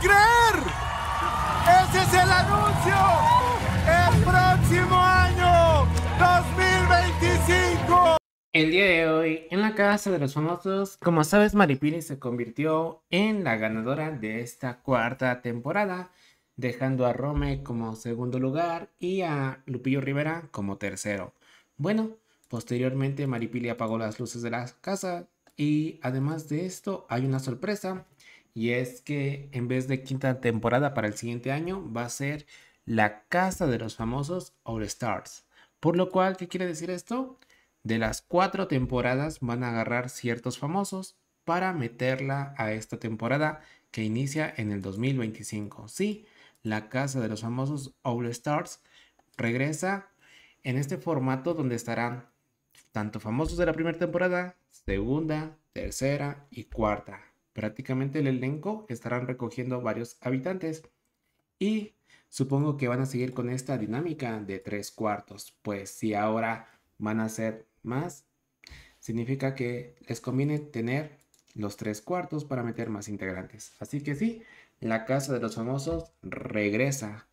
creer! ¡Ese es el anuncio! ¡El próximo año! ¡2025! El día de hoy, en la casa de los famosos, como sabes, Maripili se convirtió en la ganadora de esta cuarta temporada, dejando a Rome como segundo lugar y a Lupillo Rivera como tercero. Bueno, posteriormente Maripili apagó las luces de la casa y además de esto hay una sorpresa y es que en vez de quinta temporada para el siguiente año, va a ser la casa de los famosos All Stars. Por lo cual, ¿qué quiere decir esto? De las cuatro temporadas van a agarrar ciertos famosos para meterla a esta temporada que inicia en el 2025. Sí, la casa de los famosos All Stars regresa en este formato donde estarán tanto famosos de la primera temporada, segunda, tercera y cuarta. Prácticamente el elenco estarán recogiendo varios habitantes y supongo que van a seguir con esta dinámica de tres cuartos, pues si ahora van a ser más, significa que les conviene tener los tres cuartos para meter más integrantes. Así que sí, la casa de los famosos regresa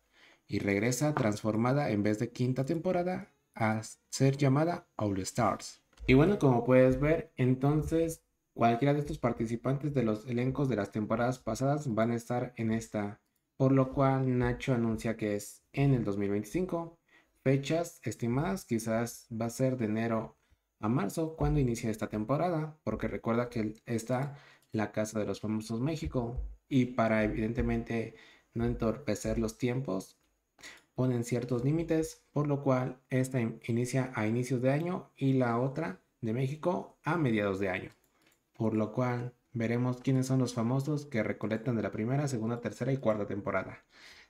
y regresa transformada en vez de quinta temporada a ser llamada All Stars. Y bueno, como puedes ver, entonces Cualquiera de estos participantes de los elencos de las temporadas pasadas van a estar en esta, por lo cual Nacho anuncia que es en el 2025. Fechas estimadas quizás va a ser de enero a marzo cuando inicia esta temporada, porque recuerda que está la Casa de los Famosos México y para evidentemente no entorpecer los tiempos, ponen ciertos límites, por lo cual esta inicia a inicios de año y la otra de México a mediados de año por lo cual veremos quiénes son los famosos que recolectan de la primera, segunda, tercera y cuarta temporada.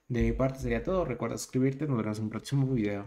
De mi parte sería todo, recuerda suscribirte, nos vemos en un próximo video.